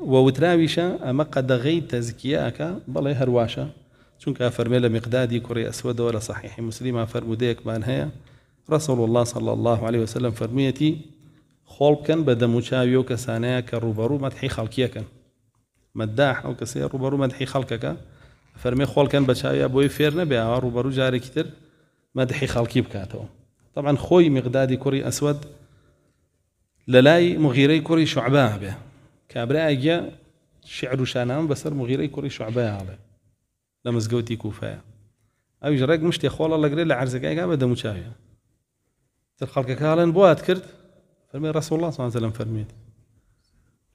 ووتراويشا اما قد غيت تزكياك قەدەغی هرواشا بەڵێ هەرواشە چونکە مقدادي كوري اسود ولا صحيح مسلم فرمو ديك بان هەیە رسول الله صلى الله عليه وسلم فرميتي خۆڵ كان بدا مشاويو كسانيا كروبرو مدحي ڕوبەڕوو كان مداح او ئەو روبرو مدحي مەدحی خەڵکەکە فەرمێ خۆڵکەن بە چاویە بۆی فێر نەبێ ئەوە ڕوبەڕوو جارێکی تر مەدحی خەڵکی طبعا خوي مقدادي كوري اسود للاي مغيري كوري کوڕی شعبا اجا شعر و شانان بەسەر مغیرەی کوڕی شعبەیاڵێ لە مزگەوتی او ئەویش مشتي خول الله لەگرێت لعرزك عرزەکەیگا بە دەموچاویە تر خەڵکەکەڵێن بوات كرت فرمي رسول الله فرميت سەلم فەرمێت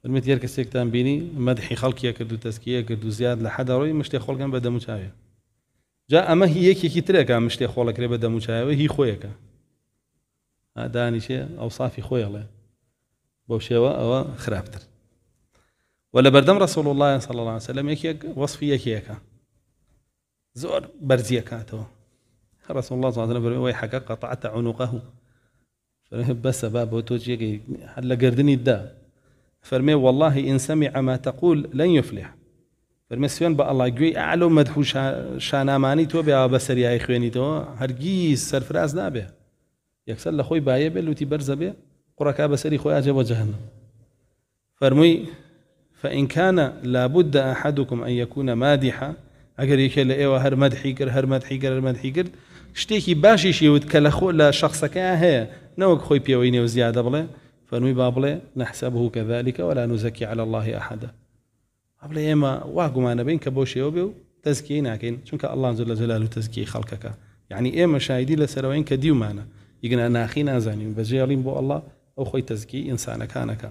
فەرمێت یەر کەسێکتان بینی مەدحی خەڵکیە کرد زياد لحد روي مشتي خول كان بدا مشتێ جاء اما هي جا ئەمە هی یەکێکی ترێکە مشتێ خۆڵەکرێ بە دەموچایەوە هی خۆیەکە دانیشێ ئەو سافی خويا الله شێوە او خرابتر ولا بردم رسول الله صلى الله عليه وسلم يك وصف يك يك زور برزي كاتو رسول الله صلى الله عليه وسلم ويحك قطعت عنقه بس باب وتوجيكي هلا قردني الدا فرمي والله إن سمع ما تقول لن يفلح فرمي سيون بقى الله جوي أعلو مدحو شاناماني تو بيا بسر يا إخواني تو هرقيس سرفراز نابه يكسر لخوي بايبه لوتي برزبه قرأ كابسري خوي اجا وجهنم فرمي فإن كان لابد أحدكم أن يكون مادحا ئەگەر یەکێ لە هر هەر مەدحی هر هەر مەدحی کرد مەدحی کرد شتێکی باشیشی شي کە لە خۆ لە شخصەکە هەیە نەوەک خۆی پێوەی نێو زیادە بڵێ فەرمووی با ولا نزكي على الله أحدا بڵێ ئێمە واكو ما نبين كبوشي وبيو شێوە بێ و تەزکی ناکەین چونکە ئەلان زۆر لە زەلال و تەزکی خەڵکەکە یعنی يعني ئێمە شایدی لەسەرەوەین کە دیومانە یگنا ناخی نازانین بەجێڵین بۆ ئەله ئەو خۆی